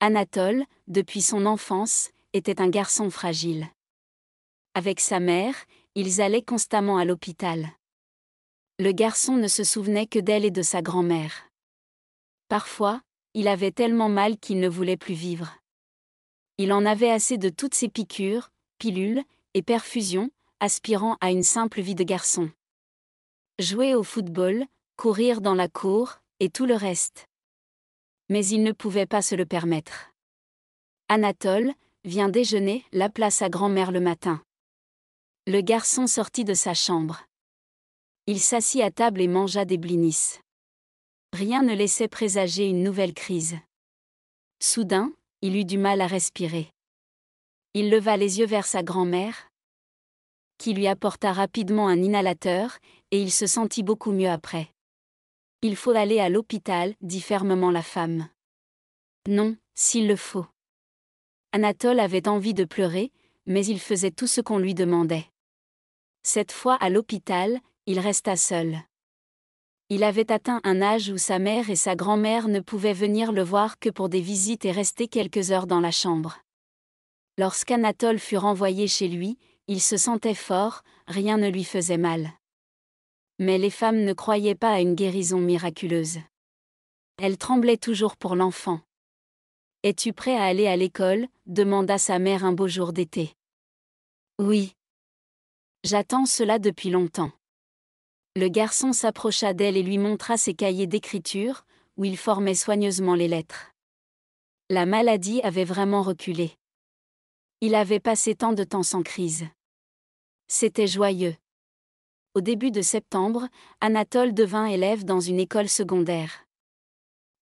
Anatole, depuis son enfance, était un garçon fragile. Avec sa mère, ils allaient constamment à l'hôpital. Le garçon ne se souvenait que d'elle et de sa grand-mère. Parfois, il avait tellement mal qu'il ne voulait plus vivre. Il en avait assez de toutes ses piqûres, pilules et perfusions, aspirant à une simple vie de garçon. Jouer au football, courir dans la cour, et tout le reste mais il ne pouvait pas se le permettre. Anatole, vient déjeuner, l'appela sa grand-mère le matin. Le garçon sortit de sa chambre. Il s'assit à table et mangea des blinis. Rien ne laissait présager une nouvelle crise. Soudain, il eut du mal à respirer. Il leva les yeux vers sa grand-mère, qui lui apporta rapidement un inhalateur, et il se sentit beaucoup mieux après. Il faut aller à l'hôpital, dit fermement la femme. Non, s'il le faut. Anatole avait envie de pleurer, mais il faisait tout ce qu'on lui demandait. Cette fois à l'hôpital, il resta seul. Il avait atteint un âge où sa mère et sa grand-mère ne pouvaient venir le voir que pour des visites et rester quelques heures dans la chambre. Lorsqu'Anatole fut renvoyé chez lui, il se sentait fort, rien ne lui faisait mal. Mais les femmes ne croyaient pas à une guérison miraculeuse. Elles tremblaient toujours pour l'enfant. Es-tu prêt à aller à l'école demanda sa mère un beau jour d'été. Oui. J'attends cela depuis longtemps. Le garçon s'approcha d'elle et lui montra ses cahiers d'écriture, où il formait soigneusement les lettres. La maladie avait vraiment reculé. Il avait passé tant de temps sans crise. C'était joyeux au début de septembre, Anatole devint élève dans une école secondaire.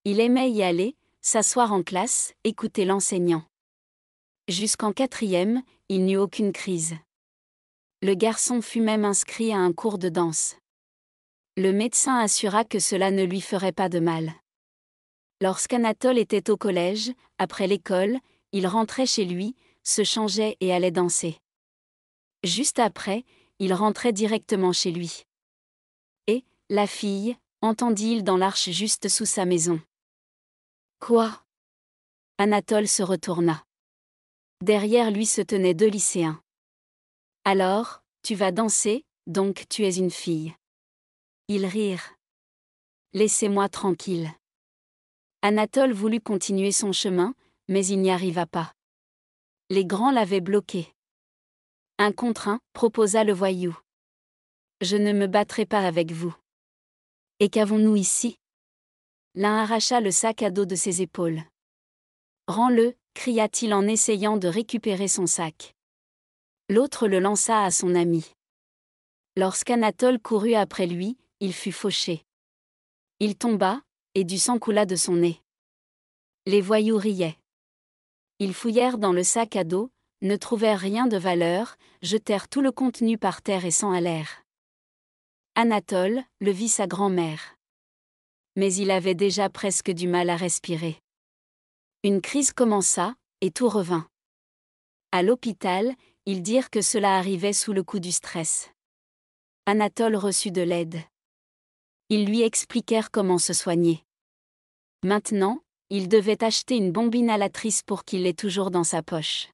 Il aimait y aller, s'asseoir en classe, écouter l'enseignant. Jusqu'en quatrième, il n'eut aucune crise. Le garçon fut même inscrit à un cours de danse. Le médecin assura que cela ne lui ferait pas de mal. Lorsqu'Anatole était au collège, après l'école, il rentrait chez lui, se changeait et allait danser. Juste après, il rentrait directement chez lui. Et, la fille, entendit-il dans l'arche juste sous sa maison. Quoi Anatole se retourna. Derrière lui se tenaient deux lycéens. Alors, tu vas danser, donc tu es une fille. Ils rirent. Laissez-moi tranquille. Anatole voulut continuer son chemin, mais il n'y arriva pas. Les grands l'avaient bloqué. Un contre un, proposa le voyou. Je ne me battrai pas avec vous. Et qu'avons-nous ici L'un arracha le sac à dos de ses épaules. Rends-le, cria-t-il en essayant de récupérer son sac. L'autre le lança à son ami. Lorsqu'Anatole courut après lui, il fut fauché. Il tomba, et du sang coula de son nez. Les voyous riaient. Ils fouillèrent dans le sac à dos, ne trouvèrent rien de valeur, jetèrent tout le contenu par terre et s'en allèrent. Anatole le vit sa grand-mère. Mais il avait déjà presque du mal à respirer. Une crise commença, et tout revint. À l'hôpital, ils dirent que cela arrivait sous le coup du stress. Anatole reçut de l'aide. Ils lui expliquèrent comment se soigner. Maintenant, il devait acheter une bombine à la pour qu'il l'ait toujours dans sa poche.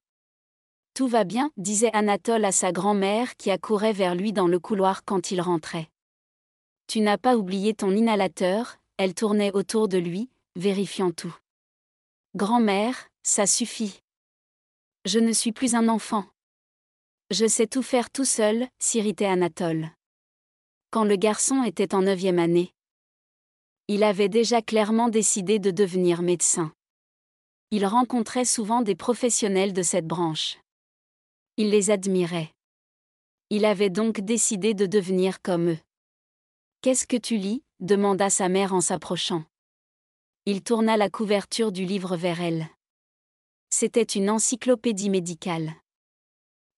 Tout va bien, disait Anatole à sa grand-mère qui accourait vers lui dans le couloir quand il rentrait. Tu n'as pas oublié ton inhalateur, elle tournait autour de lui, vérifiant tout. Grand-mère, ça suffit. Je ne suis plus un enfant. Je sais tout faire tout seul, s'irritait Anatole. Quand le garçon était en neuvième année, il avait déjà clairement décidé de devenir médecin. Il rencontrait souvent des professionnels de cette branche. Il les admirait. Il avait donc décidé de devenir comme eux. Qu'est-ce que tu lis demanda sa mère en s'approchant. Il tourna la couverture du livre vers elle. C'était une encyclopédie médicale.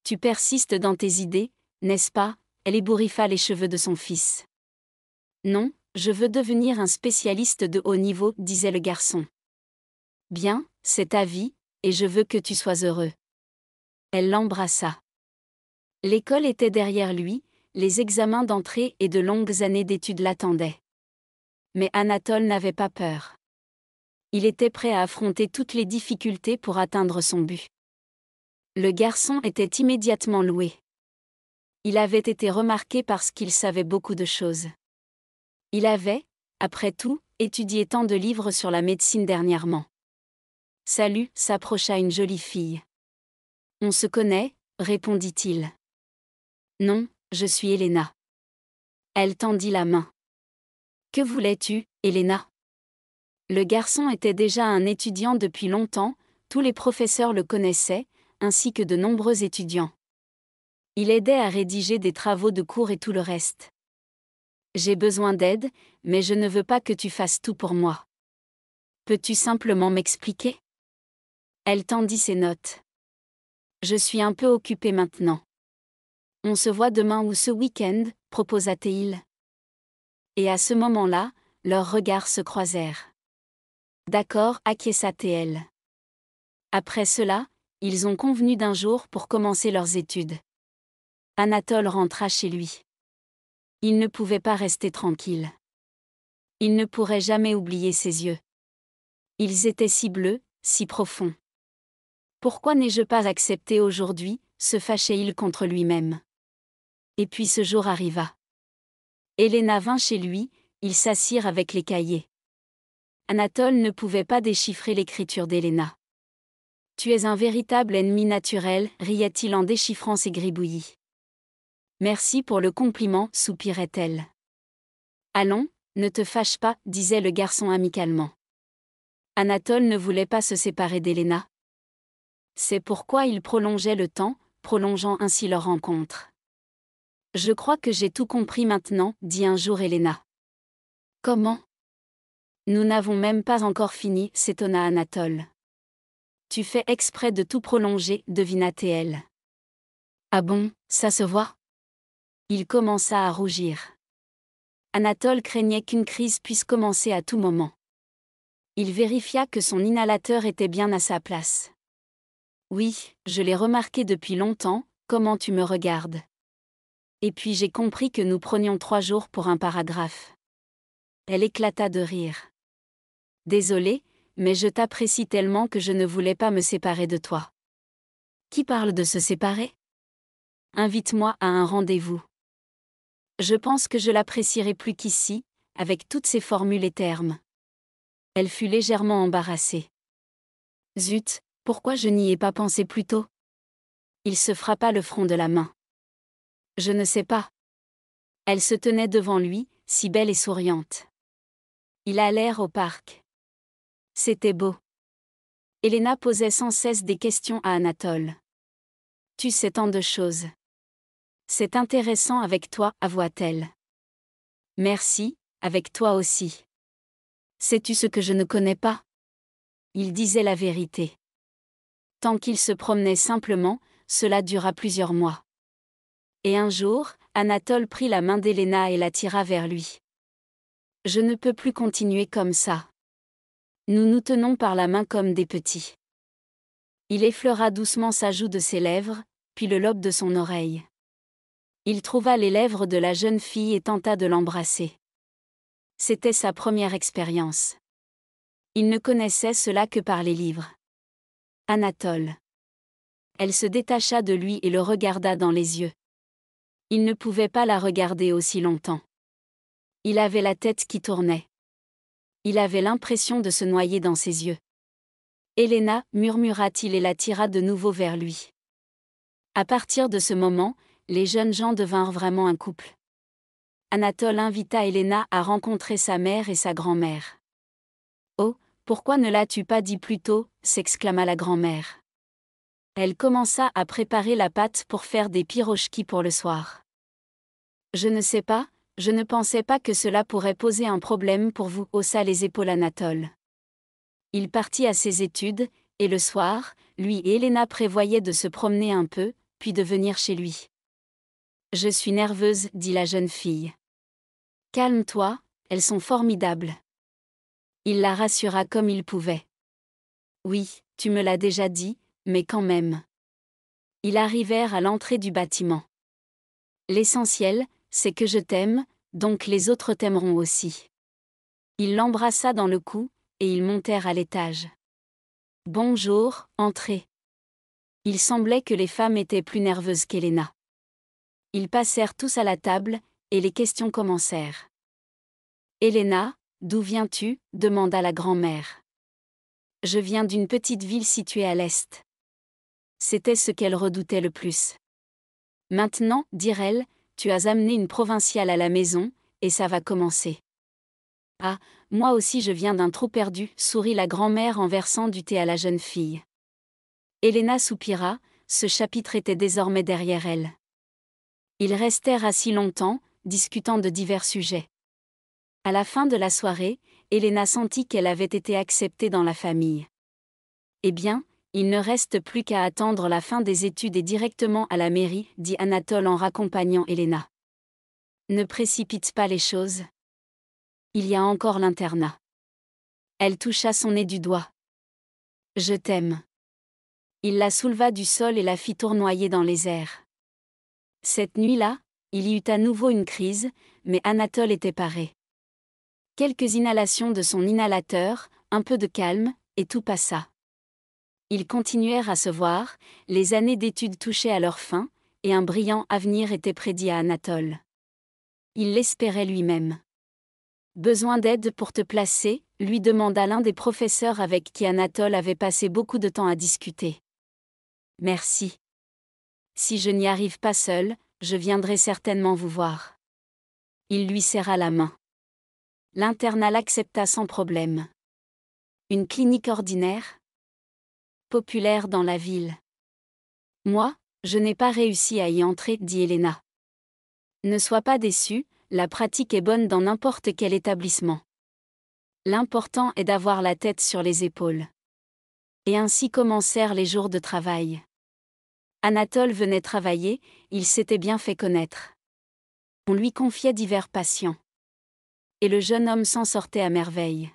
Tu persistes dans tes idées, n'est-ce pas Elle ébouriffa les cheveux de son fils. Non, je veux devenir un spécialiste de haut niveau, disait le garçon. Bien, c'est ta vie, et je veux que tu sois heureux. Elle l'embrassa. L'école était derrière lui, les examens d'entrée et de longues années d'études l'attendaient. Mais Anatole n'avait pas peur. Il était prêt à affronter toutes les difficultés pour atteindre son but. Le garçon était immédiatement loué. Il avait été remarqué parce qu'il savait beaucoup de choses. Il avait, après tout, étudié tant de livres sur la médecine dernièrement. Salut, s'approcha une jolie fille. On se connaît, répondit-il. Non, je suis Elena. Elle tendit la main. Que voulais-tu, Elena Le garçon était déjà un étudiant depuis longtemps, tous les professeurs le connaissaient, ainsi que de nombreux étudiants. Il aidait à rédiger des travaux de cours et tout le reste. J'ai besoin d'aide, mais je ne veux pas que tu fasses tout pour moi. Peux-tu simplement m'expliquer Elle tendit ses notes. Je suis un peu occupé maintenant. On se voit demain ou ce week-end, proposa-t-il. Et à ce moment-là, leurs regards se croisèrent. D'accord, acquiesça-t-elle. Après cela, ils ont convenu d'un jour pour commencer leurs études. Anatole rentra chez lui. Il ne pouvait pas rester tranquille. Il ne pourrait jamais oublier ses yeux. Ils étaient si bleus, si profonds. Pourquoi n'ai-je pas accepté aujourd'hui se fâchait-il contre lui-même. Et puis ce jour arriva. Héléna vint chez lui, ils s'assirent avec les cahiers. Anatole ne pouvait pas déchiffrer l'écriture d'Héléna. « Tu es un véritable ennemi naturel, riait-il en déchiffrant ses gribouillis. Merci pour le compliment, soupirait-elle. Allons, ne te fâche pas, disait le garçon amicalement. Anatole ne voulait pas se séparer d'Héléna. C'est pourquoi ils prolongeaient le temps, prolongeant ainsi leur rencontre. Je crois que j'ai tout compris maintenant, dit un jour Elena. Comment Nous n'avons même pas encore fini, s'étonna Anatole. Tu fais exprès de tout prolonger, devina « Ah bon, ça se voit Il commença à rougir. Anatole craignait qu'une crise puisse commencer à tout moment. Il vérifia que son inhalateur était bien à sa place. Oui, je l'ai remarqué depuis longtemps, comment tu me regardes. Et puis j'ai compris que nous prenions trois jours pour un paragraphe. Elle éclata de rire. Désolée, mais je t'apprécie tellement que je ne voulais pas me séparer de toi. Qui parle de se séparer Invite-moi à un rendez-vous. Je pense que je l'apprécierai plus qu'ici, avec toutes ses formules et termes. Elle fut légèrement embarrassée. Zut, pourquoi je n'y ai pas pensé plus tôt Il se frappa le front de la main. Je ne sais pas. Elle se tenait devant lui, si belle et souriante. Il l'air au parc. C'était beau. Elena posait sans cesse des questions à Anatole. Tu sais tant de choses. C'est intéressant avec toi, avoua-t-elle. Merci, avec toi aussi. Sais-tu ce que je ne connais pas Il disait la vérité tant qu'il se promenait simplement, cela dura plusieurs mois. Et un jour, Anatole prit la main d'Elena et la tira vers lui. Je ne peux plus continuer comme ça. Nous nous tenons par la main comme des petits. Il effleura doucement sa joue de ses lèvres, puis le lobe de son oreille. Il trouva les lèvres de la jeune fille et tenta de l'embrasser. C'était sa première expérience. Il ne connaissait cela que par les livres. Anatole. Elle se détacha de lui et le regarda dans les yeux. Il ne pouvait pas la regarder aussi longtemps. Il avait la tête qui tournait. Il avait l'impression de se noyer dans ses yeux. Elena, murmura-t-il et la tira de nouveau vers lui. À partir de ce moment, les jeunes gens devinrent vraiment un couple. Anatole invita Elena à rencontrer sa mère et sa grand-mère. Pourquoi ne l'as-tu pas dit plus tôt s'exclama la grand-mère. Elle commença à préparer la pâte pour faire des pirochki pour le soir. Je ne sais pas, je ne pensais pas que cela pourrait poser un problème pour vous, haussa les épaules Anatole. Il partit à ses études, et le soir, lui et Elena prévoyaient de se promener un peu, puis de venir chez lui. Je suis nerveuse, dit la jeune fille. Calme-toi, elles sont formidables. Il la rassura comme il pouvait. Oui, tu me l'as déjà dit, mais quand même. Ils arrivèrent à l'entrée du bâtiment. L'essentiel, c'est que je t'aime, donc les autres t'aimeront aussi. Il l'embrassa dans le cou, et ils montèrent à l'étage. Bonjour, entrez. Il semblait que les femmes étaient plus nerveuses qu'Héléna. Ils passèrent tous à la table, et les questions commencèrent. Héléna ?» D'où viens-tu demanda la grand-mère. Je viens d'une petite ville située à l'est. C'était ce qu'elle redoutait le plus. Maintenant, dirent elle tu as amené une provinciale à la maison, et ça va commencer. Ah, moi aussi je viens d'un trou perdu, sourit la grand-mère en versant du thé à la jeune fille. Helena soupira, ce chapitre était désormais derrière elle. Ils restèrent assis longtemps, discutant de divers sujets. À la fin de la soirée, Elena sentit qu'elle avait été acceptée dans la famille. Eh bien, il ne reste plus qu'à attendre la fin des études et directement à la mairie, dit Anatole en raccompagnant Elena. Ne précipite pas les choses. Il y a encore l'internat. Elle toucha son nez du doigt. Je t'aime. Il la souleva du sol et la fit tournoyer dans les airs. Cette nuit-là, il y eut à nouveau une crise, mais Anatole était paré. Quelques inhalations de son inhalateur, un peu de calme, et tout passa. Ils continuèrent à se voir, les années d'études touchaient à leur fin, et un brillant avenir était prédit à Anatole. Il l'espérait lui-même. Besoin d'aide pour te placer, lui demanda l'un des professeurs avec qui Anatole avait passé beaucoup de temps à discuter. Merci. Si je n'y arrive pas seul, je viendrai certainement vous voir. Il lui serra la main. L'internat accepta sans problème. Une clinique ordinaire Populaire dans la ville. Moi, je n'ai pas réussi à y entrer, dit Elena. Ne sois pas déçue, la pratique est bonne dans n'importe quel établissement. L'important est d'avoir la tête sur les épaules. Et ainsi commencèrent les jours de travail. Anatole venait travailler, il s'était bien fait connaître. On lui confiait divers patients et le jeune homme s'en sortait à merveille.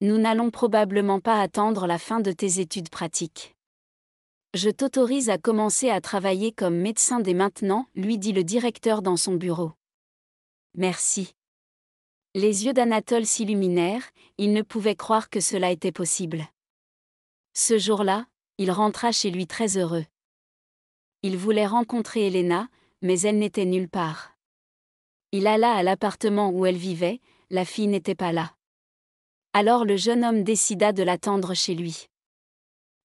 Nous n'allons probablement pas attendre la fin de tes études pratiques. Je t'autorise à commencer à travailler comme médecin dès maintenant, lui dit le directeur dans son bureau. Merci. Les yeux d'Anatole s'illuminèrent, il ne pouvait croire que cela était possible. Ce jour-là, il rentra chez lui très heureux. Il voulait rencontrer Elena, mais elle n'était nulle part. Il alla à l'appartement où elle vivait, la fille n'était pas là. Alors le jeune homme décida de l'attendre chez lui.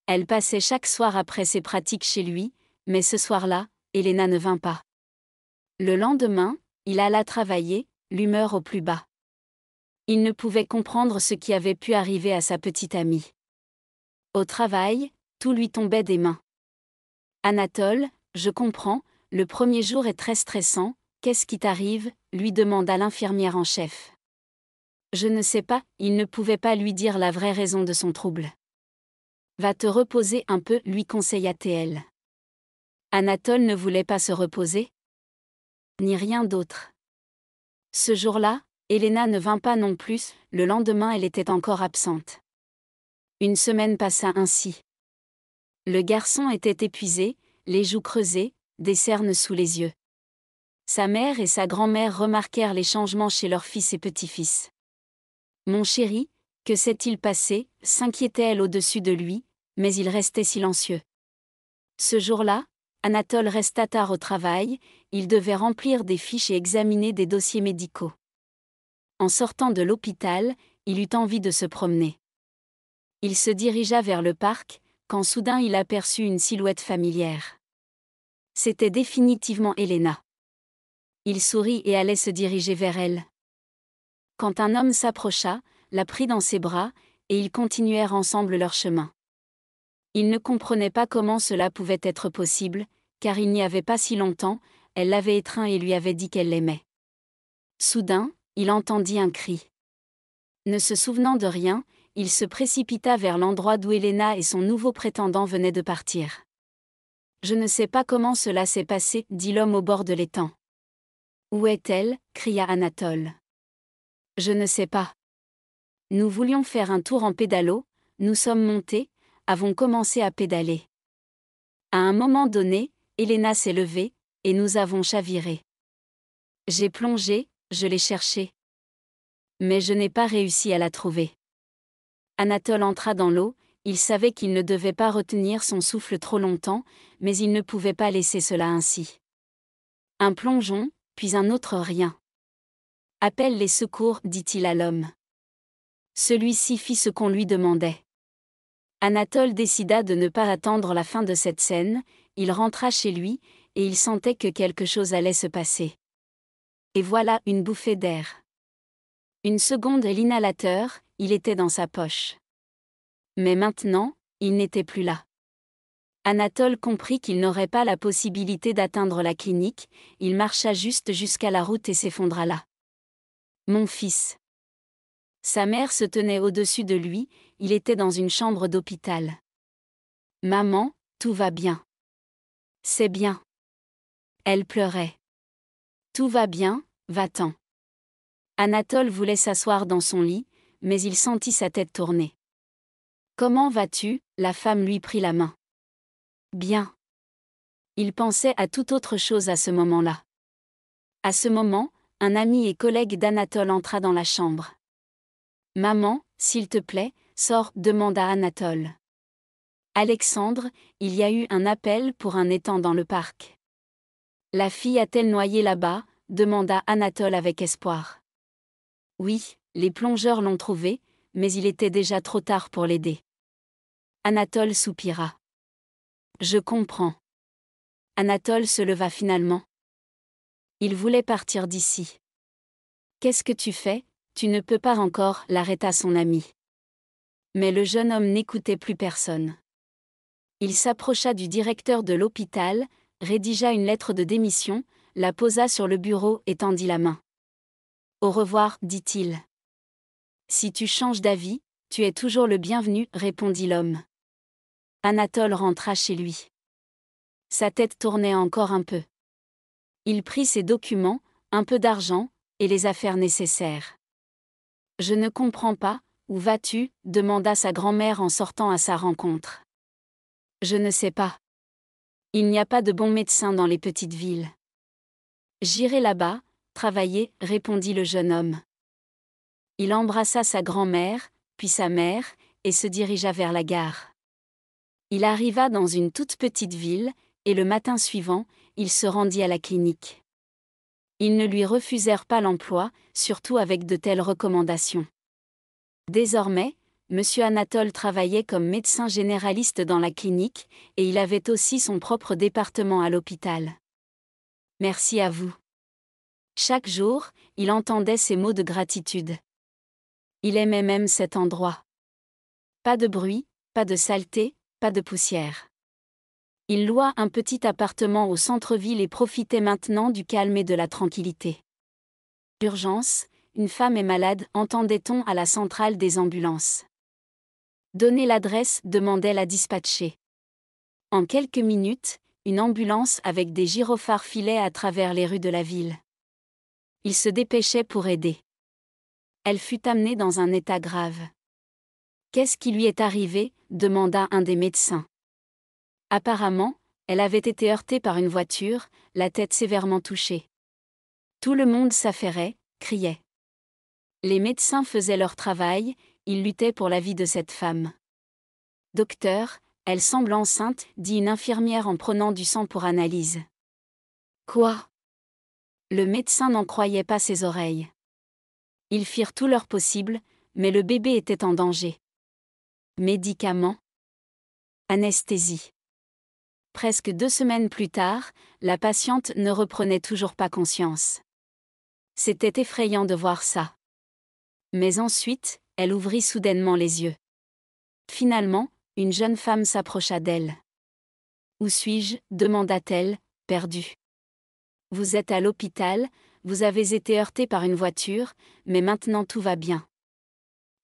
Elle passait chaque soir après ses pratiques chez lui, mais ce soir-là, Elena ne vint pas. Le lendemain, il alla travailler, l'humeur au plus bas. Il ne pouvait comprendre ce qui avait pu arriver à sa petite amie. Au travail, tout lui tombait des mains. Anatole, je comprends, le premier jour est très stressant, qu'est-ce qui t'arrive, lui demanda l'infirmière en chef. Je ne sais pas, il ne pouvait pas lui dire la vraie raison de son trouble. Va te reposer un peu, lui conseilla-t-elle. Anatole ne voulait pas se reposer Ni rien d'autre. Ce jour-là, Elena ne vint pas non plus, le lendemain elle était encore absente. Une semaine passa ainsi. Le garçon était épuisé, les joues creusées, des cernes sous les yeux. Sa mère et sa grand-mère remarquèrent les changements chez leur fils et petit-fils. Mon chéri, que s'est-il passé s'inquiétait-elle au-dessus de lui, mais il restait silencieux. Ce jour-là, Anatole resta tard au travail, il devait remplir des fiches et examiner des dossiers médicaux. En sortant de l'hôpital, il eut envie de se promener. Il se dirigea vers le parc, quand soudain il aperçut une silhouette familière. C'était définitivement Elena il sourit et allait se diriger vers elle. Quand un homme s'approcha, la prit dans ses bras, et ils continuèrent ensemble leur chemin. Il ne comprenait pas comment cela pouvait être possible, car il n'y avait pas si longtemps, elle l'avait étreint et lui avait dit qu'elle l'aimait. Soudain, il entendit un cri. Ne se souvenant de rien, il se précipita vers l'endroit d'où Elena et son nouveau prétendant venaient de partir. Je ne sais pas comment cela s'est passé, dit l'homme au bord de l'étang. Où est-elle cria Anatole. Je ne sais pas. Nous voulions faire un tour en pédalo, nous sommes montés, avons commencé à pédaler. À un moment donné, Elena s'est levée, et nous avons chaviré. J'ai plongé, je l'ai cherchée. Mais je n'ai pas réussi à la trouver. Anatole entra dans l'eau, il savait qu'il ne devait pas retenir son souffle trop longtemps, mais il ne pouvait pas laisser cela ainsi. Un plongeon, puis un autre rien. Appelle les secours, dit-il à l'homme. Celui-ci fit ce qu'on lui demandait. Anatole décida de ne pas attendre la fin de cette scène, il rentra chez lui, et il sentait que quelque chose allait se passer. Et voilà une bouffée d'air. Une seconde l'inhalateur, il était dans sa poche. Mais maintenant, il n'était plus là. Anatole comprit qu'il n'aurait pas la possibilité d'atteindre la clinique, il marcha juste jusqu'à la route et s'effondra là. Mon fils. Sa mère se tenait au-dessus de lui, il était dans une chambre d'hôpital. Maman, tout va bien. C'est bien. Elle pleurait. Tout va bien, va-t'en. Anatole voulait s'asseoir dans son lit, mais il sentit sa tête tourner. Comment vas-tu La femme lui prit la main. Bien. Il pensait à tout autre chose à ce moment-là. À ce moment, un ami et collègue d'Anatole entra dans la chambre. Maman, s'il te plaît, sors, demanda Anatole. Alexandre, il y a eu un appel pour un étang dans le parc. La fille a-t-elle noyé là-bas demanda Anatole avec espoir. Oui, les plongeurs l'ont trouvée, mais il était déjà trop tard pour l'aider. Anatole soupira. Je comprends. Anatole se leva finalement. Il voulait partir d'ici. Qu'est-ce que tu fais Tu ne peux pas encore, l'arrêta son ami. Mais le jeune homme n'écoutait plus personne. Il s'approcha du directeur de l'hôpital, rédigea une lettre de démission, la posa sur le bureau et tendit la main. Au revoir, dit-il. Si tu changes d'avis, tu es toujours le bienvenu, répondit l'homme. Anatole rentra chez lui. Sa tête tournait encore un peu. Il prit ses documents, un peu d'argent, et les affaires nécessaires. Je ne comprends pas, où vas-tu demanda sa grand-mère en sortant à sa rencontre. Je ne sais pas. Il n'y a pas de bons médecins dans les petites villes. J'irai là-bas, travailler, répondit le jeune homme. Il embrassa sa grand-mère, puis sa mère, et se dirigea vers la gare. Il arriva dans une toute petite ville, et le matin suivant, il se rendit à la clinique. Ils ne lui refusèrent pas l'emploi, surtout avec de telles recommandations. Désormais, M. Anatole travaillait comme médecin généraliste dans la clinique, et il avait aussi son propre département à l'hôpital. Merci à vous. Chaque jour, il entendait ces mots de gratitude. Il aimait même cet endroit. Pas de bruit, pas de saleté, pas de poussière. Il loua un petit appartement au centre-ville et profitait maintenant du calme et de la tranquillité. Urgence, une femme est malade, entendait-on à la centrale des ambulances. Donnez l'adresse, demandait la dispatchée. En quelques minutes, une ambulance avec des gyrophares filait à travers les rues de la ville. Il se dépêchait pour aider. Elle fut amenée dans un état grave. Qu'est-ce qui lui est arrivé demanda un des médecins. Apparemment, elle avait été heurtée par une voiture, la tête sévèrement touchée. Tout le monde s'affairait, criait. Les médecins faisaient leur travail, ils luttaient pour la vie de cette femme. Docteur, elle semble enceinte, dit une infirmière en prenant du sang pour analyse. Quoi Le médecin n'en croyait pas ses oreilles. Ils firent tout leur possible, mais le bébé était en danger. Médicaments. Anesthésie. Presque deux semaines plus tard, la patiente ne reprenait toujours pas conscience. C'était effrayant de voir ça. Mais ensuite, elle ouvrit soudainement les yeux. Finalement, une jeune femme s'approcha d'elle. Où suis-je demanda-t-elle, perdue. Vous êtes à l'hôpital, vous avez été heurté par une voiture, mais maintenant tout va bien.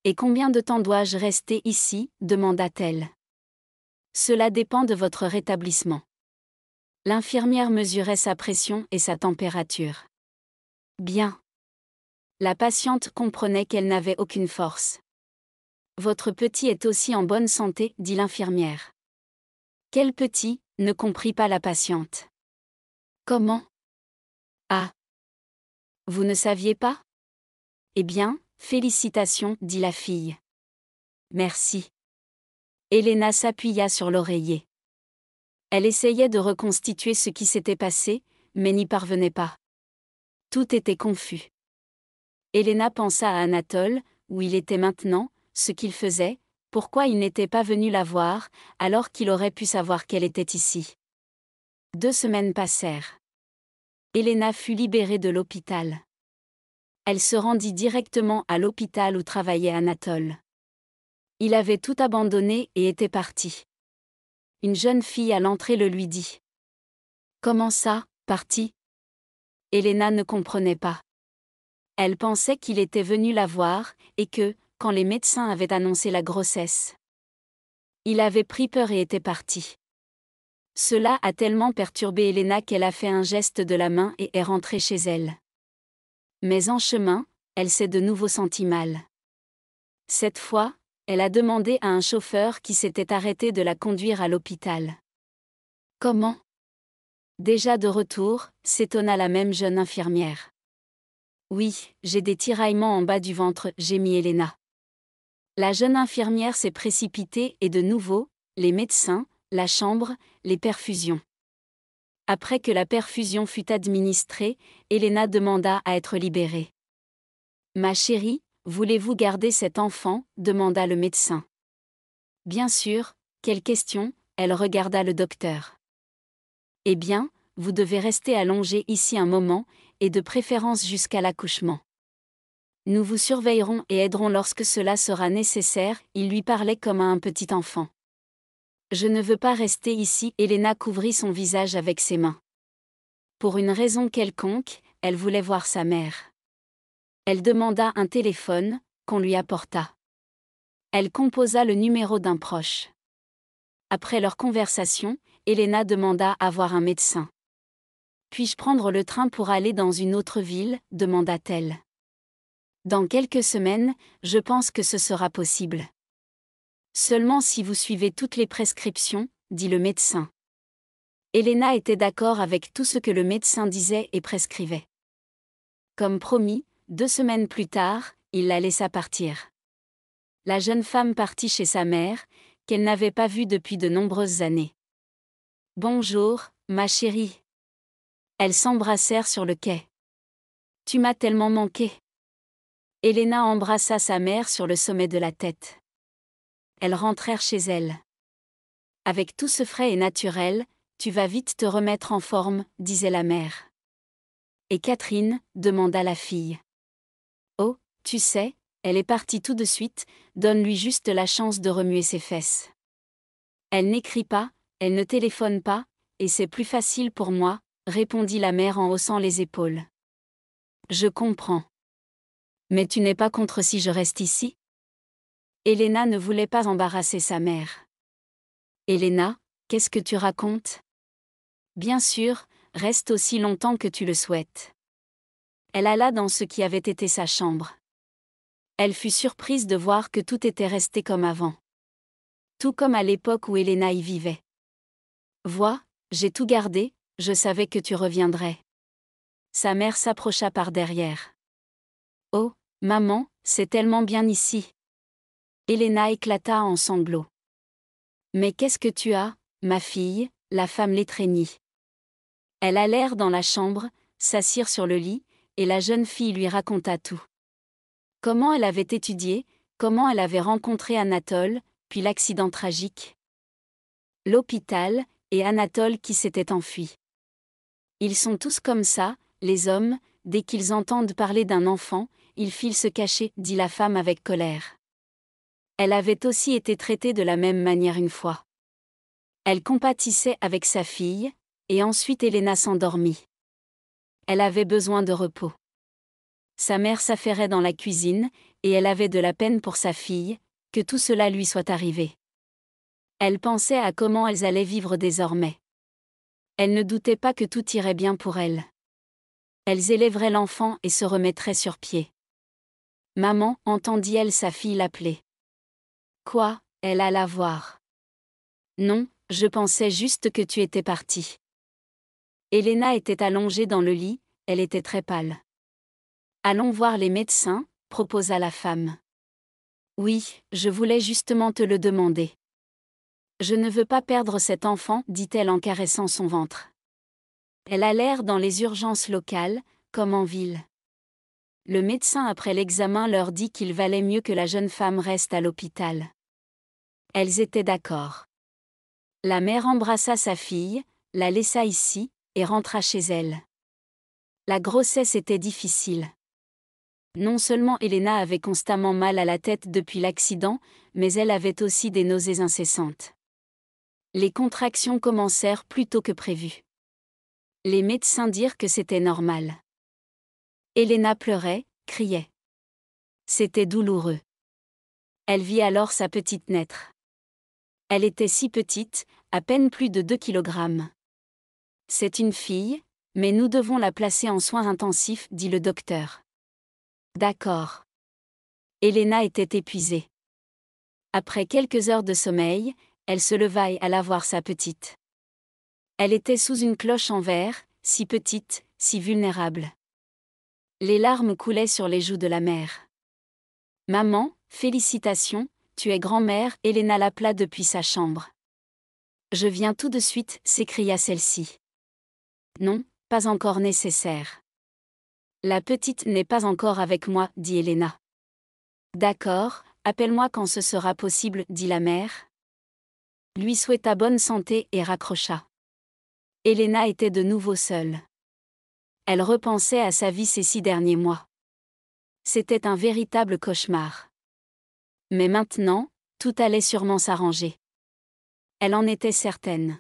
Et combien de temps dois-je rester ici demanda-t-elle. Cela dépend de votre rétablissement. L'infirmière mesurait sa pression et sa température. Bien. La patiente comprenait qu'elle n'avait aucune force. Votre petit est aussi en bonne santé, dit l'infirmière. Quel petit ne comprit pas la patiente. Comment Ah Vous ne saviez pas Eh bien, Félicitations, dit la fille. Merci. Elena s'appuya sur l'oreiller. Elle essayait de reconstituer ce qui s'était passé, mais n'y parvenait pas. Tout était confus. Elena pensa à Anatole, où il était maintenant, ce qu'il faisait, pourquoi il n'était pas venu la voir, alors qu'il aurait pu savoir qu'elle était ici. Deux semaines passèrent. Elena fut libérée de l'hôpital elle se rendit directement à l'hôpital où travaillait Anatole. Il avait tout abandonné et était parti. Une jeune fille à l'entrée le lui dit. Comment ça, parti Elena ne comprenait pas. Elle pensait qu'il était venu la voir, et que, quand les médecins avaient annoncé la grossesse, il avait pris peur et était parti. Cela a tellement perturbé Elena qu'elle a fait un geste de la main et est rentrée chez elle. Mais en chemin, elle s'est de nouveau sentie mal. Cette fois, elle a demandé à un chauffeur qui s'était arrêté de la conduire à l'hôpital. Comment Déjà de retour, s'étonna la même jeune infirmière. Oui, j'ai des tiraillements en bas du ventre, gémit Elena. La jeune infirmière s'est précipitée et de nouveau, les médecins, la chambre, les perfusions. Après que la perfusion fut administrée, Elena demanda à être libérée. Ma chérie, voulez-vous garder cet enfant demanda le médecin. Bien sûr, quelle question elle regarda le docteur. Eh bien, vous devez rester allongé ici un moment, et de préférence jusqu'à l'accouchement. Nous vous surveillerons et aiderons lorsque cela sera nécessaire, il lui parlait comme à un petit enfant. Je ne veux pas rester ici. Elena couvrit son visage avec ses mains. Pour une raison quelconque, elle voulait voir sa mère. Elle demanda un téléphone, qu'on lui apporta. Elle composa le numéro d'un proche. Après leur conversation, Elena demanda à voir un médecin. Puis-je prendre le train pour aller dans une autre ville demanda-t-elle. Dans quelques semaines, je pense que ce sera possible. Seulement si vous suivez toutes les prescriptions, dit le médecin. Elena était d'accord avec tout ce que le médecin disait et prescrivait. Comme promis, deux semaines plus tard, il la laissa partir. La jeune femme partit chez sa mère, qu'elle n'avait pas vue depuis de nombreuses années. Bonjour, ma chérie. Elles s'embrassèrent sur le quai. Tu m'as tellement manqué. Elena embrassa sa mère sur le sommet de la tête elles rentrèrent chez elles. Avec tout ce frais et naturel, tu vas vite te remettre en forme, disait la mère. Et Catherine demanda la fille. Oh, tu sais, elle est partie tout de suite, donne-lui juste la chance de remuer ses fesses. Elle n'écrit pas, elle ne téléphone pas, et c'est plus facile pour moi, répondit la mère en haussant les épaules. Je comprends. Mais tu n'es pas contre si je reste ici Elena ne voulait pas embarrasser sa mère. Elena, qu'est-ce que tu racontes Bien sûr, reste aussi longtemps que tu le souhaites. Elle alla dans ce qui avait été sa chambre. Elle fut surprise de voir que tout était resté comme avant. Tout comme à l'époque où Elena y vivait. Vois, j'ai tout gardé, je savais que tu reviendrais. Sa mère s'approcha par derrière. Oh, maman, c'est tellement bien ici. Elena éclata en sanglots. Mais qu'est-ce que tu as, ma fille la femme l'étreignit. Elle allèrent dans la chambre, s'assirent sur le lit, et la jeune fille lui raconta tout. Comment elle avait étudié, comment elle avait rencontré Anatole, puis l'accident tragique. L'hôpital, et Anatole qui s'était enfui. Ils sont tous comme ça, les hommes, dès qu'ils entendent parler d'un enfant, ils filent se cacher, dit la femme avec colère. Elle avait aussi été traitée de la même manière une fois. Elle compatissait avec sa fille, et ensuite Elena s'endormit. Elle avait besoin de repos. Sa mère s'affairait dans la cuisine, et elle avait de la peine pour sa fille, que tout cela lui soit arrivé. Elle pensait à comment elles allaient vivre désormais. Elle ne doutait pas que tout irait bien pour elles. Elles élèveraient l'enfant et se remettraient sur pied. Maman entendit elle sa fille l'appeler. Quoi Elle alla voir. Non, je pensais juste que tu étais parti. Elena était allongée dans le lit, elle était très pâle. Allons voir les médecins, proposa la femme. Oui, je voulais justement te le demander. Je ne veux pas perdre cet enfant, dit-elle en caressant son ventre. Elle a l'air dans les urgences locales, comme en ville. Le médecin après l'examen leur dit qu'il valait mieux que la jeune femme reste à l'hôpital. Elles étaient d'accord. La mère embrassa sa fille, la laissa ici, et rentra chez elle. La grossesse était difficile. Non seulement Elena avait constamment mal à la tête depuis l'accident, mais elle avait aussi des nausées incessantes. Les contractions commencèrent plus tôt que prévu. Les médecins dirent que c'était normal. Elena pleurait, criait. C'était douloureux. Elle vit alors sa petite naître. Elle était si petite, à peine plus de 2 kg. C'est une fille, mais nous devons la placer en soins intensifs, dit le docteur. D'accord. Elena était épuisée. Après quelques heures de sommeil, elle se leva et alla voir sa petite. Elle était sous une cloche en verre, si petite, si vulnérable. Les larmes coulaient sur les joues de la mère. Maman, félicitations, tu es grand-mère, Elena l'appela depuis sa chambre. Je viens tout de suite, s'écria celle-ci. Non, pas encore nécessaire. La petite n'est pas encore avec moi, dit Elena. D'accord, appelle-moi quand ce sera possible, dit la mère. Lui souhaita bonne santé et raccrocha. Elena était de nouveau seule. Elle repensait à sa vie ces six derniers mois. C'était un véritable cauchemar. Mais maintenant, tout allait sûrement s'arranger. Elle en était certaine.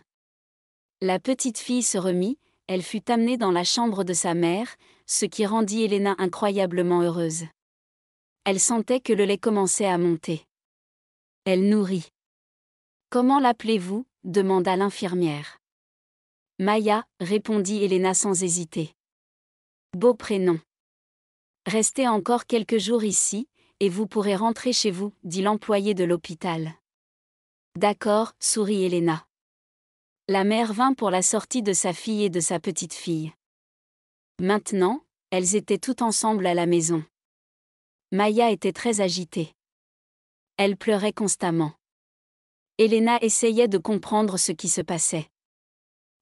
La petite fille se remit, elle fut amenée dans la chambre de sa mère, ce qui rendit Elena incroyablement heureuse. Elle sentait que le lait commençait à monter. Elle nourrit. Comment l'appelez-vous demanda l'infirmière. Maya, répondit Elena sans hésiter. Beau prénom. Restez encore quelques jours ici, et vous pourrez rentrer chez vous, dit l'employé de l'hôpital. D'accord, sourit Elena. La mère vint pour la sortie de sa fille et de sa petite-fille. Maintenant, elles étaient toutes ensemble à la maison. Maya était très agitée. Elle pleurait constamment. Elena essayait de comprendre ce qui se passait.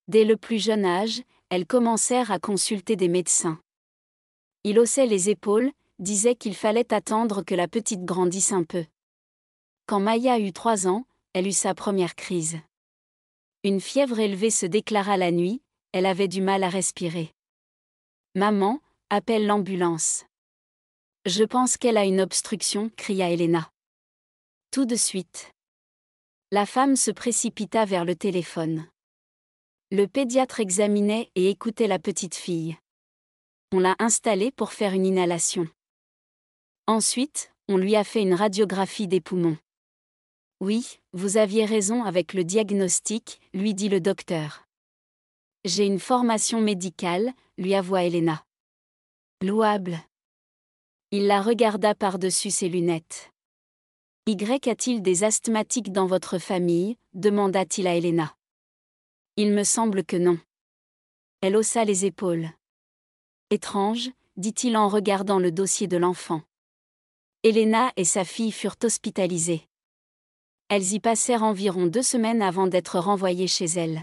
Dès le plus jeune âge, elles commencèrent à consulter des médecins. Il haussait les épaules, disait qu'il fallait attendre que la petite grandisse un peu. Quand Maya eut trois ans, elle eut sa première crise. Une fièvre élevée se déclara la nuit, elle avait du mal à respirer. Maman, appelle l'ambulance. Je pense qu'elle a une obstruction, cria Elena. Tout de suite. La femme se précipita vers le téléphone. Le pédiatre examinait et écoutait la petite fille. On l'a installée pour faire une inhalation. Ensuite, on lui a fait une radiographie des poumons. Oui, vous aviez raison avec le diagnostic, lui dit le docteur. J'ai une formation médicale, lui avoua Elena. Louable. Il la regarda par-dessus ses lunettes. Y a-t-il des asthmatiques dans votre famille demanda-t-il à Elena. Il me semble que non. Elle haussa les épaules. Étrange, dit-il en regardant le dossier de l'enfant. Elena et sa fille furent hospitalisées. Elles y passèrent environ deux semaines avant d'être renvoyées chez elles.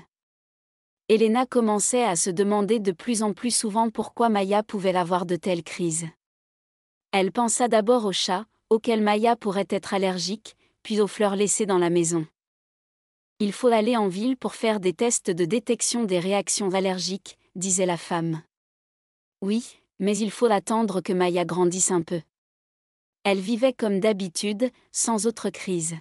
Elena commençait à se demander de plus en plus souvent pourquoi Maya pouvait avoir de telles crises. Elle pensa d'abord au chat, auquel Maya pourrait être allergique, puis aux fleurs laissées dans la maison. Il faut aller en ville pour faire des tests de détection des réactions allergiques, disait la femme. Oui, mais il faut attendre que Maya grandisse un peu. Elle vivait comme d'habitude, sans autre crise.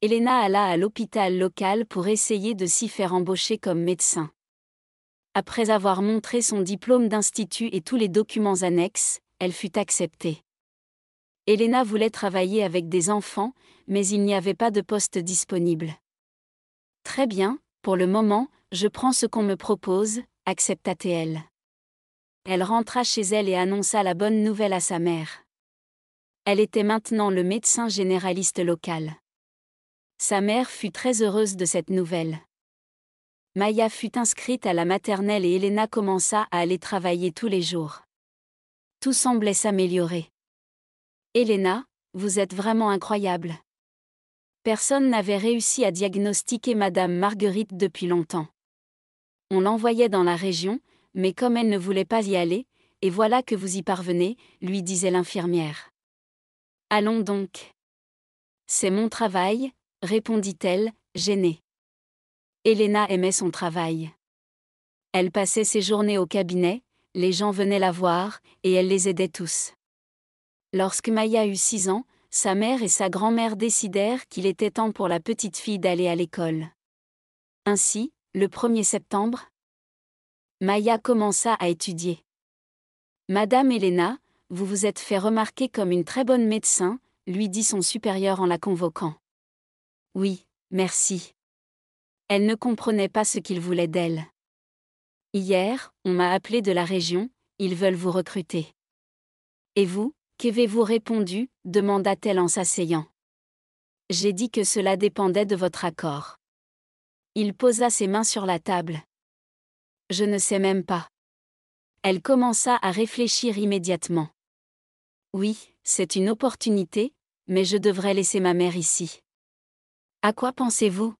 Elena alla à l'hôpital local pour essayer de s'y faire embaucher comme médecin. Après avoir montré son diplôme d'institut et tous les documents annexes, elle fut acceptée. Elena voulait travailler avec des enfants, mais il n'y avait pas de poste disponible. Très bien, pour le moment, je prends ce qu'on me propose, accepta-t-elle. Elle rentra chez elle et annonça la bonne nouvelle à sa mère. Elle était maintenant le médecin généraliste local. Sa mère fut très heureuse de cette nouvelle. Maya fut inscrite à la maternelle et Elena commença à aller travailler tous les jours. Tout semblait s'améliorer. Elena, vous êtes vraiment incroyable. Personne n'avait réussi à diagnostiquer Madame Marguerite depuis longtemps. On l'envoyait dans la région, mais comme elle ne voulait pas y aller, et voilà que vous y parvenez, lui disait l'infirmière. Allons donc. C'est mon travail, répondit-elle, gênée. Elena aimait son travail. Elle passait ses journées au cabinet, les gens venaient la voir, et elle les aidait tous. Lorsque Maya eut six ans, sa mère et sa grand-mère décidèrent qu'il était temps pour la petite fille d'aller à l'école. Ainsi, le 1er septembre, Maya commença à étudier. Madame Elena, vous vous êtes fait remarquer comme une très bonne médecin, lui dit son supérieur en la convoquant. Oui, merci. Elle ne comprenait pas ce qu'il voulait d'elle. Hier, on m'a appelé de la région, ils veulent vous recruter. Et vous, qu'avez-vous répondu demanda-t-elle en s'asseyant. J'ai dit que cela dépendait de votre accord. Il posa ses mains sur la table. Je ne sais même pas. Elle commença à réfléchir immédiatement. Oui, c'est une opportunité, mais je devrais laisser ma mère ici. À quoi pensez-vous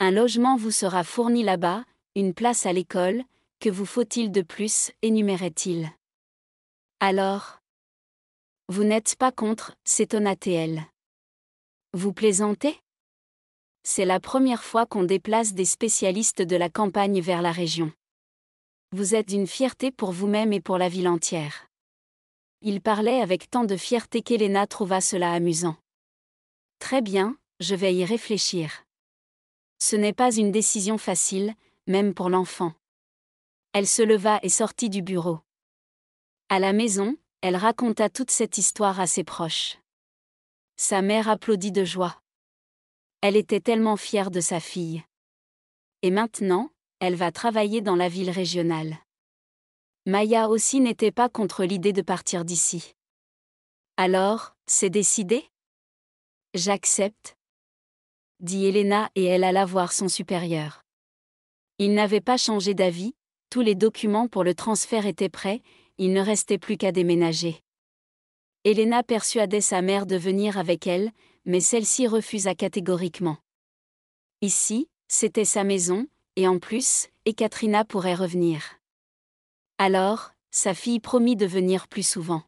Un logement vous sera fourni là-bas, une place à l'école, que vous faut-il de plus énumérait-il. Alors Vous n'êtes pas contre, s'étonna-t-elle. Vous plaisantez C'est la première fois qu'on déplace des spécialistes de la campagne vers la région. Vous êtes d'une fierté pour vous-même et pour la ville entière. Il parlait avec tant de fierté qu'Elena trouva cela amusant. Très bien, je vais y réfléchir. Ce n'est pas une décision facile, même pour l'enfant. Elle se leva et sortit du bureau. À la maison, elle raconta toute cette histoire à ses proches. Sa mère applaudit de joie. Elle était tellement fière de sa fille. Et maintenant, elle va travailler dans la ville régionale. Maya aussi n'était pas contre l'idée de partir d'ici. Alors, c'est décidé J'accepte, dit Elena et elle alla voir son supérieur. Il n'avait pas changé d'avis, tous les documents pour le transfert étaient prêts, il ne restait plus qu'à déménager. Elena persuadait sa mère de venir avec elle, mais celle-ci refusa catégoriquement. Ici, c'était sa maison, et en plus, et pourrait revenir. Alors, sa fille promit de venir plus souvent.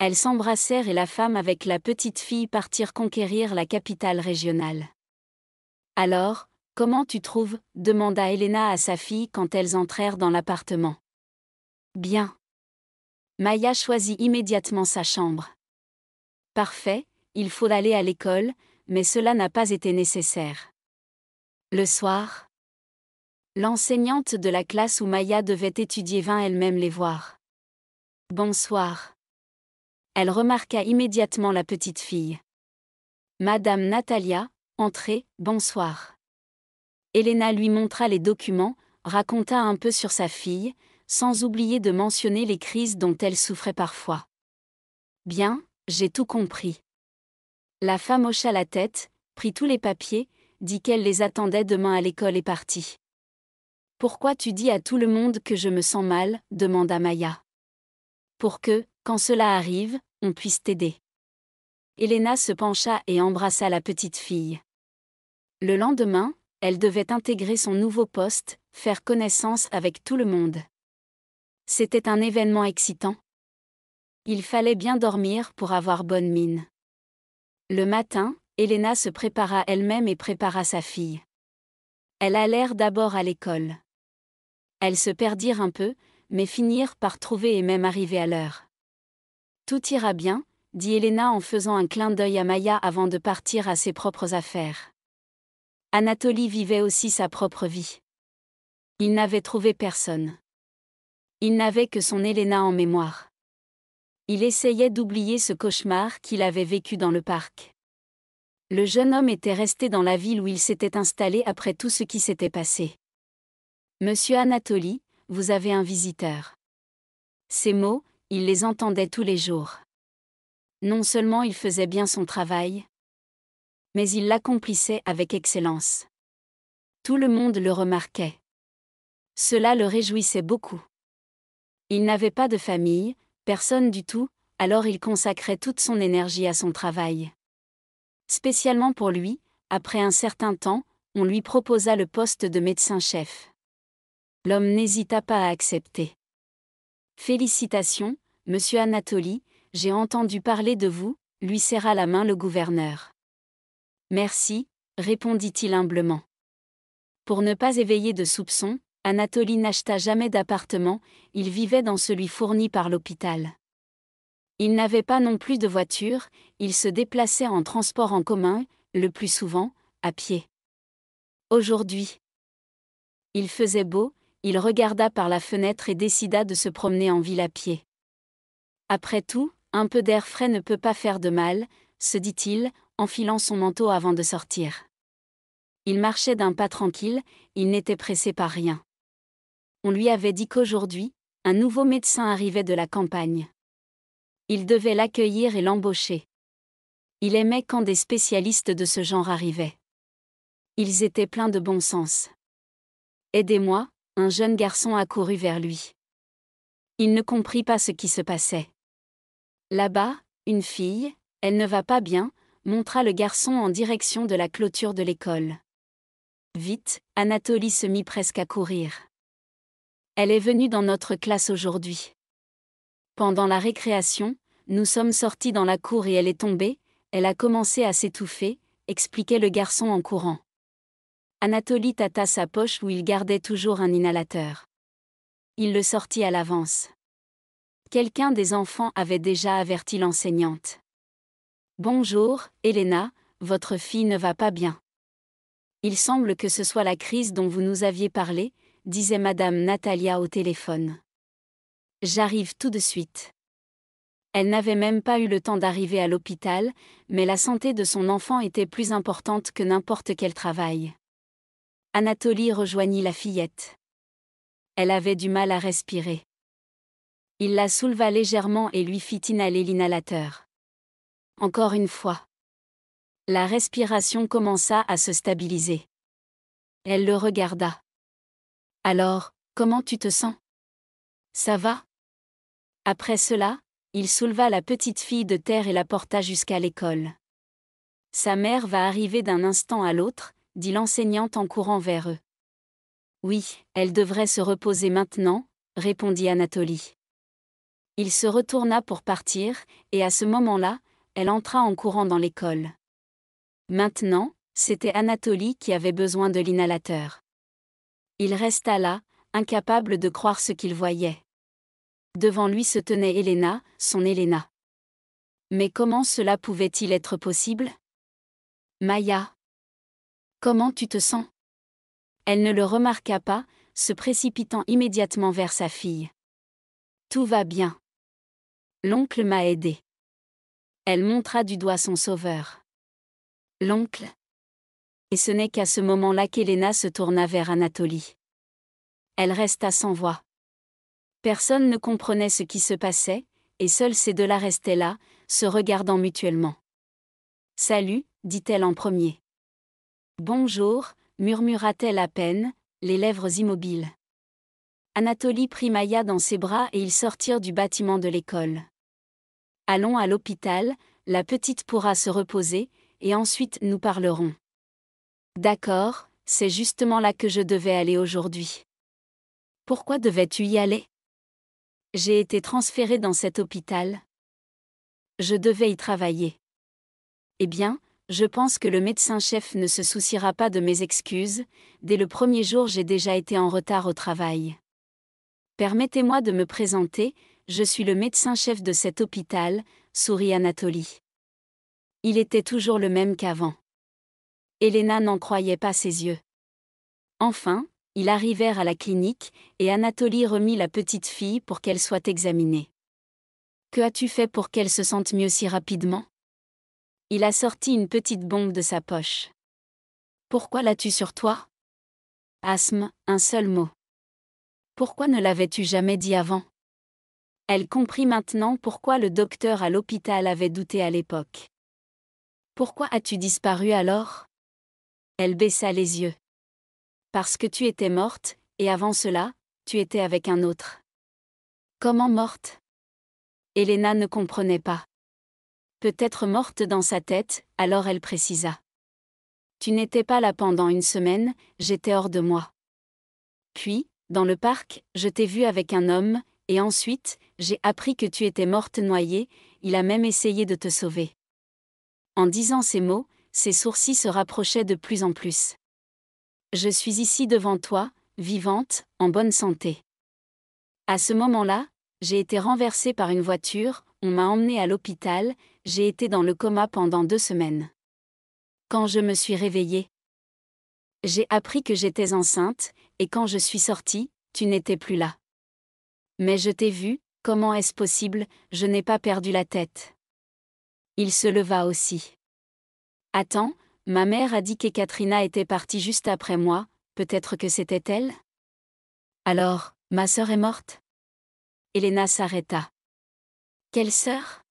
Elles s'embrassèrent et la femme avec la petite fille partirent conquérir la capitale régionale. Alors, comment tu trouves demanda Elena à sa fille quand elles entrèrent dans l'appartement. Bien. Maya choisit immédiatement sa chambre. Parfait, il faut aller à l'école, mais cela n'a pas été nécessaire. Le soir, L'enseignante de la classe où Maya devait étudier vint elle-même les voir. Bonsoir. Elle remarqua immédiatement la petite fille. Madame Natalia, entrez, bonsoir. Elena lui montra les documents, raconta un peu sur sa fille, sans oublier de mentionner les crises dont elle souffrait parfois. Bien, j'ai tout compris. La femme hocha la tête, prit tous les papiers, dit qu'elle les attendait demain à l'école et partit. Pourquoi tu dis à tout le monde que je me sens mal demanda Maya. Pour que, quand cela arrive, on puisse t'aider. Elena se pencha et embrassa la petite fille. Le lendemain, elle devait intégrer son nouveau poste, faire connaissance avec tout le monde. C'était un événement excitant. Il fallait bien dormir pour avoir bonne mine. Le matin, Elena se prépara elle-même et prépara sa fille. Elle allèrent d'abord à l'école. Elles se perdirent un peu, mais finirent par trouver et même arriver à l'heure. Tout ira bien, dit Elena en faisant un clin d'œil à Maya avant de partir à ses propres affaires. Anatoly vivait aussi sa propre vie. Il n'avait trouvé personne. Il n'avait que son Elena en mémoire. Il essayait d'oublier ce cauchemar qu'il avait vécu dans le parc. Le jeune homme était resté dans la ville où il s'était installé après tout ce qui s'était passé. Monsieur Anatoly, vous avez un visiteur. Ces mots, il les entendait tous les jours. Non seulement il faisait bien son travail, mais il l'accomplissait avec excellence. Tout le monde le remarquait. Cela le réjouissait beaucoup. Il n'avait pas de famille, personne du tout, alors il consacrait toute son énergie à son travail. Spécialement pour lui, après un certain temps, on lui proposa le poste de médecin-chef. L'homme n'hésita pas à accepter. Félicitations, monsieur Anatoly, j'ai entendu parler de vous, lui serra la main le gouverneur. Merci, répondit-il humblement. Pour ne pas éveiller de soupçons, Anatoly n'acheta jamais d'appartement, il vivait dans celui fourni par l'hôpital. Il n'avait pas non plus de voiture, il se déplaçait en transport en commun, le plus souvent, à pied. Aujourd'hui, il faisait beau, il regarda par la fenêtre et décida de se promener en ville à pied. Après tout, un peu d'air frais ne peut pas faire de mal, se dit-il, enfilant son manteau avant de sortir. Il marchait d'un pas tranquille, il n'était pressé par rien. On lui avait dit qu'aujourd'hui, un nouveau médecin arrivait de la campagne. Il devait l'accueillir et l'embaucher. Il aimait quand des spécialistes de ce genre arrivaient. Ils étaient pleins de bon sens. Aidez-moi, un jeune garçon accourut vers lui. Il ne comprit pas ce qui se passait. Là-bas, une fille, elle ne va pas bien, montra le garçon en direction de la clôture de l'école. Vite, Anatolie se mit presque à courir. Elle est venue dans notre classe aujourd'hui. Pendant la récréation, nous sommes sortis dans la cour et elle est tombée, elle a commencé à s'étouffer, expliquait le garçon en courant. Anatolie tâta sa poche où il gardait toujours un inhalateur. Il le sortit à l'avance. Quelqu'un des enfants avait déjà averti l'enseignante. Bonjour, Elena, votre fille ne va pas bien. Il semble que ce soit la crise dont vous nous aviez parlé, disait Madame Natalia au téléphone. J'arrive tout de suite. Elle n'avait même pas eu le temps d'arriver à l'hôpital, mais la santé de son enfant était plus importante que n'importe quel travail. Anatolie rejoignit la fillette. Elle avait du mal à respirer. Il la souleva légèrement et lui fit inhaler l'inhalateur. Encore une fois. La respiration commença à se stabiliser. Elle le regarda. Alors, comment tu te sens Ça va Après cela, il souleva la petite fille de terre et la porta jusqu'à l'école. Sa mère va arriver d'un instant à l'autre, dit l'enseignante en courant vers eux. Oui, elle devrait se reposer maintenant, répondit Anatolie. Il se retourna pour partir, et à ce moment-là, elle entra en courant dans l'école. Maintenant, c'était Anatolie qui avait besoin de l'inhalateur. Il resta là, incapable de croire ce qu'il voyait. Devant lui se tenait Elena, son Elena. « Mais comment cela pouvait-il être possible Maya, Comment tu te sens Elle ne le remarqua pas, se précipitant immédiatement vers sa fille. Tout va bien. L'oncle m'a aidé. Elle montra du doigt son sauveur. L'oncle Et ce n'est qu'à ce moment-là qu'Elena se tourna vers Anatolie. Elle resta sans voix. Personne ne comprenait ce qui se passait, et seuls ces deux-là restaient là, se regardant mutuellement. Salut, dit-elle en premier. Bonjour, murmura-t-elle à peine, les lèvres immobiles. Anatolie prit Maya dans ses bras et ils sortirent du bâtiment de l'école. Allons à l'hôpital, la petite pourra se reposer, et ensuite nous parlerons. D'accord, c'est justement là que je devais aller aujourd'hui. Pourquoi devais-tu y aller J'ai été transférée dans cet hôpital. Je devais y travailler. Eh bien, je pense que le médecin-chef ne se souciera pas de mes excuses, dès le premier jour j'ai déjà été en retard au travail. Permettez-moi de me présenter, je suis le médecin-chef de cet hôpital, sourit Anatoly. Il était toujours le même qu'avant. Elena n'en croyait pas ses yeux. Enfin, ils arrivèrent à la clinique, et Anatolie remit la petite fille pour qu'elle soit examinée. Que as-tu fait pour qu'elle se sente mieux si rapidement il a sorti une petite bombe de sa poche. Pourquoi l'as-tu sur toi Asthme, un seul mot. Pourquoi ne l'avais-tu jamais dit avant Elle comprit maintenant pourquoi le docteur à l'hôpital avait douté à l'époque. Pourquoi as-tu disparu alors Elle baissa les yeux. Parce que tu étais morte, et avant cela, tu étais avec un autre. Comment morte Elena ne comprenait pas peut-être morte dans sa tête, alors elle précisa. Tu n'étais pas là pendant une semaine, j'étais hors de moi. Puis, dans le parc, je t'ai vue avec un homme, et ensuite, j'ai appris que tu étais morte noyée, il a même essayé de te sauver. En disant ces mots, ses sourcils se rapprochaient de plus en plus. Je suis ici devant toi, vivante, en bonne santé. À ce moment-là, j'ai été renversée par une voiture, on m'a emmenée à l'hôpital, j'ai été dans le coma pendant deux semaines. Quand je me suis réveillée, j'ai appris que j'étais enceinte, et quand je suis sortie, tu n'étais plus là. Mais je t'ai vu, comment est-ce possible, je n'ai pas perdu la tête. Il se leva aussi. Attends, ma mère a dit que Katrina était partie juste après moi, peut-être que c'était elle Alors, ma sœur est morte Elena s'arrêta. Quelle sœur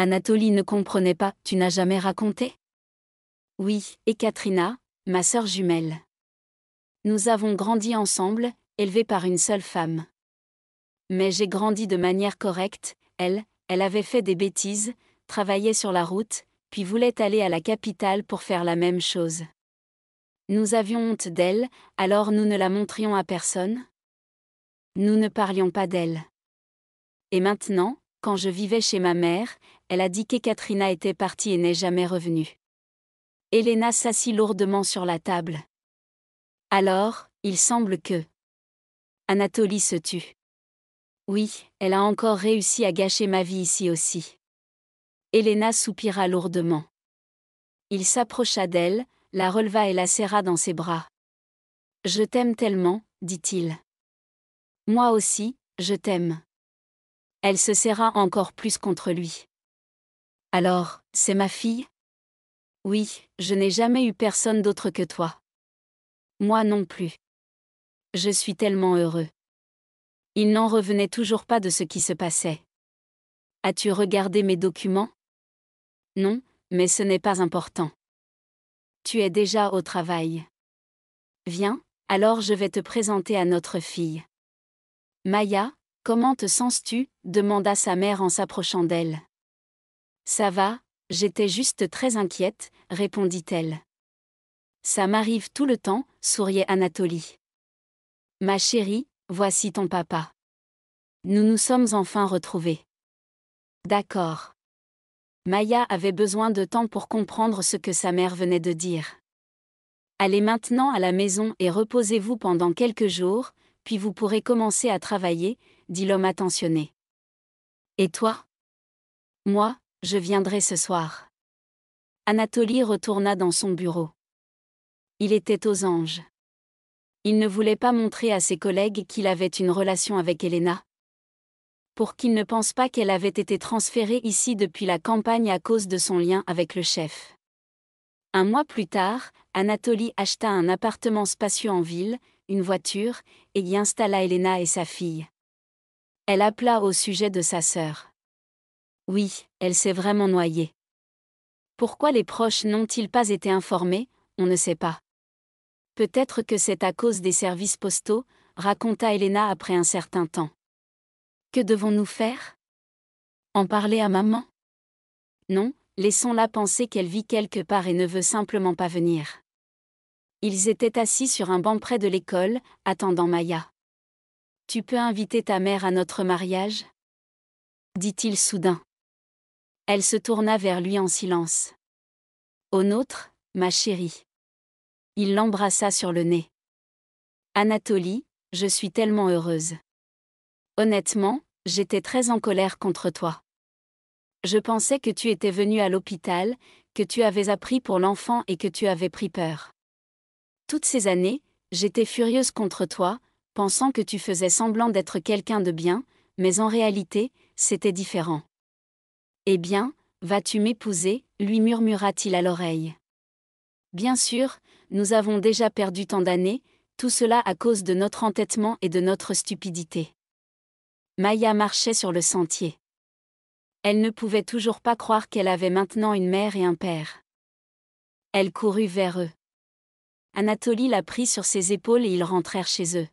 Anatolie ne comprenait pas. Tu n'as jamais raconté Oui, et Katrina, ma sœur jumelle. Nous avons grandi ensemble, élevés par une seule femme. Mais j'ai grandi de manière correcte, elle, elle avait fait des bêtises, travaillait sur la route, puis voulait aller à la capitale pour faire la même chose. Nous avions honte d'elle, alors nous ne la montrions à personne. Nous ne parlions pas d'elle. Et maintenant, quand je vivais chez ma mère, elle a dit Katrina était partie et n'est jamais revenue. Elena s'assit lourdement sur la table. Alors, il semble que Anatolie se tut. Oui, elle a encore réussi à gâcher ma vie ici aussi. Elena soupira lourdement. Il s'approcha d'elle, la releva et la serra dans ses bras. Je t'aime tellement, dit-il. Moi aussi, je t'aime. Elle se serra encore plus contre lui. Alors, c'est ma fille Oui, je n'ai jamais eu personne d'autre que toi. Moi non plus. Je suis tellement heureux. Il n'en revenait toujours pas de ce qui se passait. As-tu regardé mes documents Non, mais ce n'est pas important. Tu es déjà au travail. Viens, alors je vais te présenter à notre fille. Maya, comment te sens-tu demanda sa mère en s'approchant d'elle. Ça va, j'étais juste très inquiète, répondit-elle. Ça m'arrive tout le temps, souriait Anatolie. Ma chérie, voici ton papa. Nous nous sommes enfin retrouvés. D'accord. Maya avait besoin de temps pour comprendre ce que sa mère venait de dire. Allez maintenant à la maison et reposez-vous pendant quelques jours, puis vous pourrez commencer à travailler, dit l'homme attentionné. Et toi Moi, je viendrai ce soir. Anatolie retourna dans son bureau. Il était aux anges. Il ne voulait pas montrer à ses collègues qu'il avait une relation avec Elena. Pour qu'ils ne pensent pas qu'elle avait été transférée ici depuis la campagne à cause de son lien avec le chef. Un mois plus tard, Anatolie acheta un appartement spacieux en ville, une voiture, et y installa Elena et sa fille. Elle appela au sujet de sa sœur. Oui, elle s'est vraiment noyée. Pourquoi les proches n'ont-ils pas été informés, on ne sait pas. Peut-être que c'est à cause des services postaux, raconta Elena après un certain temps. Que devons-nous faire En parler à maman Non, laissons-la penser qu'elle vit quelque part et ne veut simplement pas venir. Ils étaient assis sur un banc près de l'école, attendant Maya. Tu peux inviter ta mère à notre mariage dit-il soudain. Elle se tourna vers lui en silence. Au nôtre, ma chérie. Il l'embrassa sur le nez. Anatolie, je suis tellement heureuse. Honnêtement, j'étais très en colère contre toi. Je pensais que tu étais venu à l'hôpital, que tu avais appris pour l'enfant et que tu avais pris peur. Toutes ces années, j'étais furieuse contre toi, pensant que tu faisais semblant d'être quelqu'un de bien, mais en réalité, c'était différent. Eh bien, vas-tu m'épouser lui murmura-t-il à l'oreille. Bien sûr, nous avons déjà perdu tant d'années, tout cela à cause de notre entêtement et de notre stupidité. Maya marchait sur le sentier. Elle ne pouvait toujours pas croire qu'elle avait maintenant une mère et un père. Elle courut vers eux. Anatolie la prit sur ses épaules et ils rentrèrent chez eux.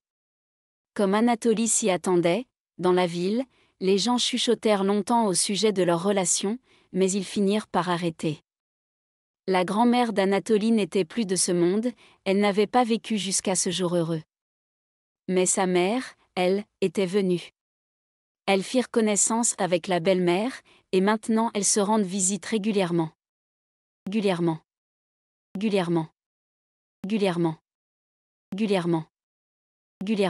Comme Anatolie s'y attendait, dans la ville, les gens chuchotèrent longtemps au sujet de leur relation, mais ils finirent par arrêter. La grand-mère d'Anatolie n'était plus de ce monde, elle n'avait pas vécu jusqu'à ce jour heureux. Mais sa mère, elle, était venue. Elles firent connaissance avec la belle-mère, et maintenant elles se rendent visite régulièrement. Régulièrement. Régulièrement. Régulièrement. Régulièrement. Régulièrement.